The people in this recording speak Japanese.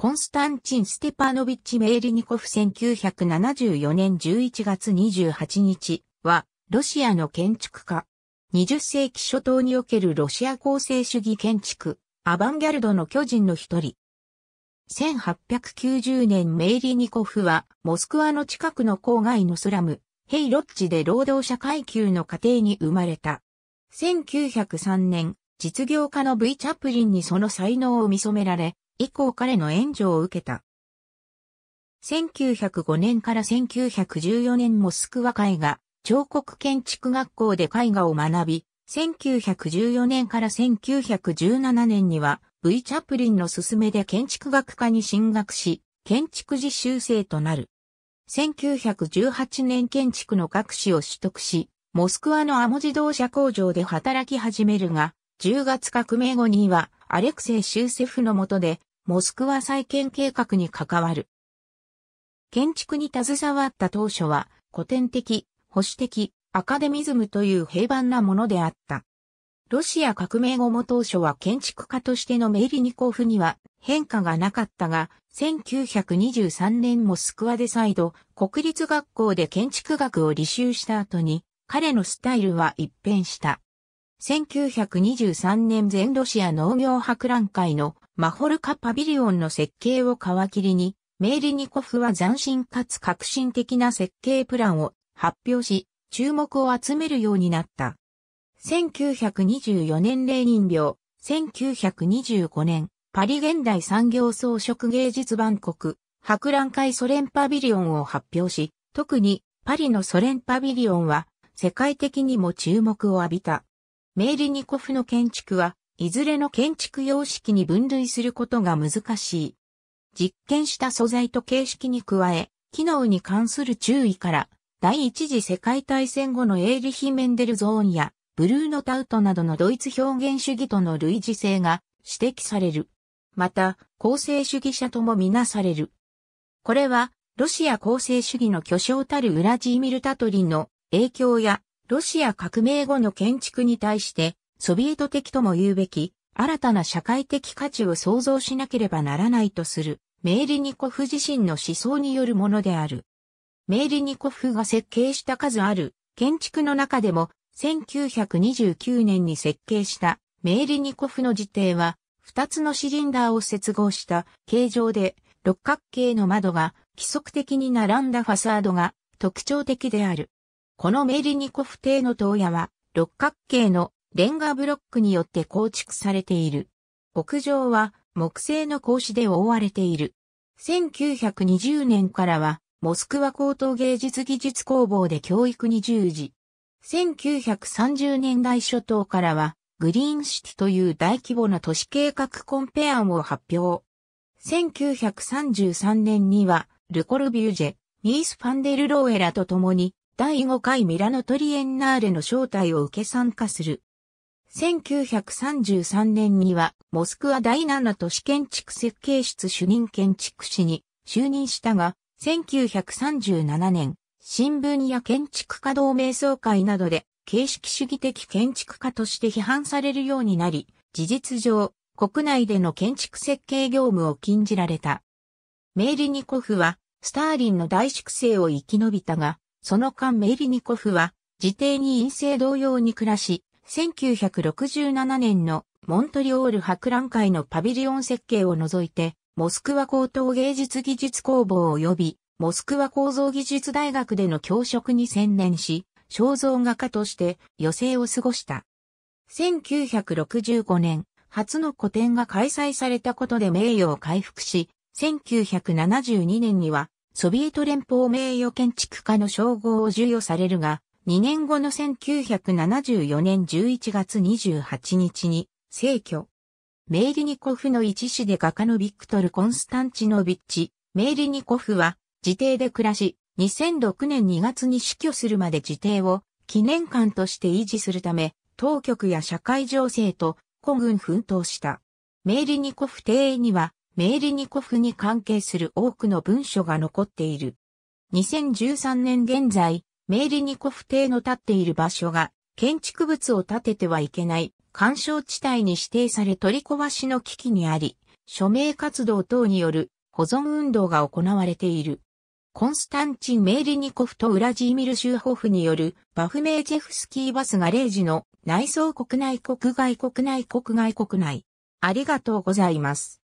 コンスタンチン・ステパノビッチ・メイリニコフ1974年11月28日は、ロシアの建築家。20世紀初頭におけるロシア構成主義建築、アバンギャルドの巨人の一人。1890年メイリニコフは、モスクワの近くの郊外のスラム、ヘイロッチで労働者階級の家庭に生まれた。1903年、実業家の V チャップリンにその才能を見染められ、以降彼の援助を受けた。1905年から1914年モスクワ絵画、彫刻建築学校で絵画を学び、1914年から1917年には、V チャプリンの勧めで建築学科に進学し、建築実習生となる。1918年建築の学士を取得し、モスクワのアモ自動車工場で働き始めるが、10月革命後にはアレクセイ・シューセフの下でモスクワ再建計画に関わる。建築に携わった当初は、古典的、保守的、アカデミズムという平凡なものであった。ロシア革命後も当初は建築家としてのメリニコフには変化がなかったが、1923年モスクワで再度国立学校で建築学を履修した後に、彼のスタイルは一変した。1923年全ロシア農業博覧会のマホルカパビリオンの設計を皮切りに、メイリニコフは斬新かつ革新的な設計プランを発表し、注目を集めるようになった。1924年レーニン病、1925年、パリ現代産業装飾芸術万国、博覧会ソ連パビリオンを発表し、特にパリのソ連パビリオンは世界的にも注目を浴びた。メイリニコフの建築はいずれの建築様式に分類することが難しい。実験した素材と形式に加え、機能に関する注意から、第一次世界大戦後のエーリヒ・メンデルゾーンや、ブルーノ・タウトなどのドイツ表現主義との類似性が指摘される。また、構成主義者ともみなされる。これは、ロシア構成主義の巨匠たるウラジーミル・タトリンの影響や、ロシア革命後の建築に対してソビエト的とも言うべき、新たな社会的価値を創造しなければならないとする、メーリニコフ自身の思想によるものである。メーリニコフが設計した数ある建築の中でも、1929年に設計したメーリニコフの自邸は、2つのシリンダーを接合した形状で、六角形の窓が規則的に並んだファサードが特徴的である。このメーリニコフ邸の塔屋は、六角形のレンガブロックによって構築されている。屋上は木製の格子で覆われている。1920年からは、モスクワ高等芸術技術工房で教育に従事。1930年代初頭からは、グリーンシティという大規模な都市計画コンペ案を発表。1933年には、ルコルビュージェ、ニース・ファンデル・ローエラと共に、第5回ミラノトリエンナーレの招待を受け参加する。1933年には、モスクワ第7都市建築設計室主任建築士に就任したが、1937年、新聞や建築家同盟総会などで、形式主義的建築家として批判されるようになり、事実上、国内での建築設計業務を禁じられた。メイリニコフは、スターリンの大粛清を生き延びたが、その間メイリニコフは、自邸に陰性同様に暮らし、1967年のモントリオール博覧会のパビリオン設計を除いて、モスクワ高等芸術技術工房及び、モスクワ構造技術大学での教職に専念し、肖像画家として余生を過ごした。1965年、初の個展が開催されたことで名誉を回復し、1972年には、ソビエト連邦名誉建築家の称号を授与されるが、2年後の1974年11月28日に、逝去。メイリニコフの一子で画家のビクトル・コンスタンチノビッチ、メイリニコフは、自邸で暮らし、2006年2月に死去するまで自邸を記念館として維持するため、当局や社会情勢と孤軍奮闘した。メイリニコフ邸には、メイリニコフに関係する多くの文書が残っている。2013年現在、メイリニコフ邸の建っている場所が、建築物を建ててはいけない、干渉地帯に指定され取り壊しの危機にあり、署名活動等による保存運動が行われている。コンスタンチン・メイリニコフとウラジーミル・シューホフによるバフメイジェフスキーバスが0時の内装国内国外国内国外国内。ありがとうございます。